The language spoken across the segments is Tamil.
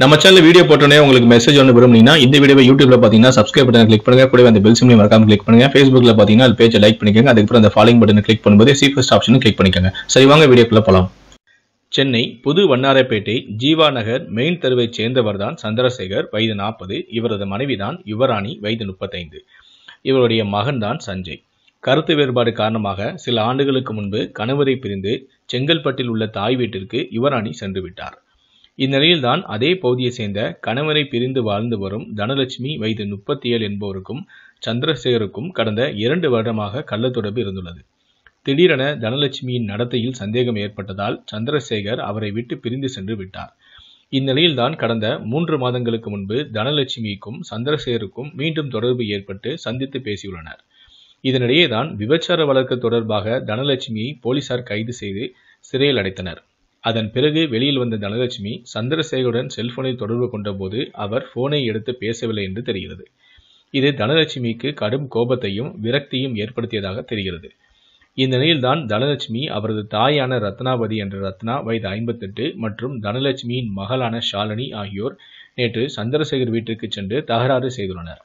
நம்ம சேனல் வீடியோ போட்டோன்னே உங்களுக்கு மெசேஜ் ஒன்று விரும்புனீங்கன்னா இந்த வீடியோ யூடியூப்ல பார்த்தீங்கன்னா சப்ஸ்கிரைப் பட்டன் கிளிக் பண்ணுங்க கூட அந்த பெல் சிம்லையும் மறக்காம கிளிக் பண்ணுங்க ஃபேஸ்புக்ல பார்த்தீங்கன்னா அது பேஜை லைக் பண்ணிக்கோங்க அதுக்கப்புறம் அந்த ஃபாலோயிங் பட்டன் கிளிக் பண்ணும்போது சி ஃபர்ஸ்ட் ஆப்ஷனும் கிளிக் பண்ணிக்கோங்க சரி வாங்க வீடியோக்குள்ள போகலாம் சென்னை புது வண்ணாரப்பேட்டை ஜீவா நகர் மெயின் தெருவைச் சேர்ந்தவர்தான் சந்திரசேகர் வயது நாற்பது இவரது மனைவிதான் யுவராணி வயது முப்பத்தைந்து இவருடைய மகன்தான் சஞ்சய் கருத்து வேறுபாடு காரணமாக சில ஆண்டுகளுக்கு முன்பு கணவரை பிரிந்து செங்கல்பட்டில் உள்ள தாய் வீட்டிற்கு யுவராணி சென்று விட்டார் இந்நிலையில்தான் அதே பகுதியைச் சேர்ந்த கணவரை பிரிந்து வாழ்ந்து வரும் தனலட்சுமி வயது முப்பத்தி ஏழு என்பவருக்கும் சந்திரசேகருக்கும் கடந்த இரண்டு வருடமாக கள்ள தொடர்பு இருந்துள்ளது திடீரென தனலட்சுமியின் நடத்தையில் சந்தேகம் ஏற்பட்டதால் சந்திரசேகர் அவரை விட்டு பிரிந்து சென்று விட்டார் இந்நிலையில்தான் கடந்த மூன்று மாதங்களுக்கு முன்பு தனலட்சுமிக்கும் சந்திரசேகருக்கும் மீண்டும் தொடர்பு ஏற்பட்டு சந்தித்து பேசியுள்ளனர் இதனிடையே தான் விபச்சார வழக்கு தொடர்பாக தனலட்சுமியை போலீசார் கைது செய்து சிறையில் அடைத்தனர் அதன் பிறகு வெளியில் வந்த தனலட்சுமி சந்திரசேகருடன் செல்போனில் தொடர்பு கொண்டபோது அவர் போனை எடுத்து பேசவில்லை என்று தெரிகிறது இது தனலட்சுமிக்கு கடும் கோபத்தையும் விரக்தியும் ஏற்படுத்தியதாக தெரிகிறது இந்த நிலையில்தான் தனலட்சுமி அவரது தாயான ரத்னாவதி என்ற ரத்னா வயது ஐம்பத்தெட்டு மற்றும் தனலட்சுமியின் மகளான ஷாலினி ஆகியோர் நேற்று சந்திரசேகர் வீட்டிற்கு சென்று தகராறு செய்துள்ளனர்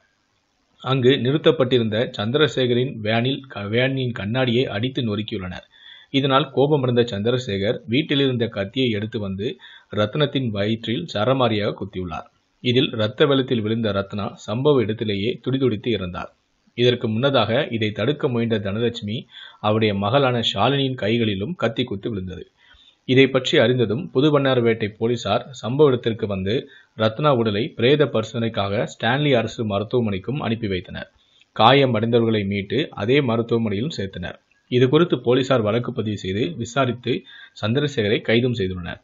அங்கு நிறுத்தப்பட்டிருந்த சந்திரசேகரின் வேனில் வேனின் கண்ணாடியை அடித்து நொறுக்கியுள்ளனர் இதனால் கோபமடைந்த சந்திரசேகர் வீட்டிலிருந்த கத்தியை எடுத்து வந்து ரத்னத்தின் வயிற்றில் சரமாரியாக குத்தியுள்ளார் இதில் இரத்த வெள்ளத்தில் விழுந்த ரத்னா சம்பவ இடத்திலேயே துடிதுடித்து இறந்தார் இதற்கு முன்னதாக இதை தடுக்க முயன்ற தனலட்சுமி அவருடைய மகளான ஷாலினியின் கைகளிலும் கத்தி குத்து விழுந்தது இதை பற்றி அறிந்ததும் புதுபண்ணார்பேட்டை போலீசார் சம்பவ இடத்திற்கு வந்து ரத்னா உடலை பிரேத பரிசோதனைக்காக ஸ்டான்லி அரசு மருத்துவமனைக்கும் அனுப்பி வைத்தனர் காயம் அடைந்தவர்களை மீட்டு அதே மருத்துவமனையிலும் சேர்த்தனர் இது குறித்து போலீசார் வழக்கு பதிவு செய்து விசாரித்து சந்திரசேகரை கைதும் செய்துள்ளனர்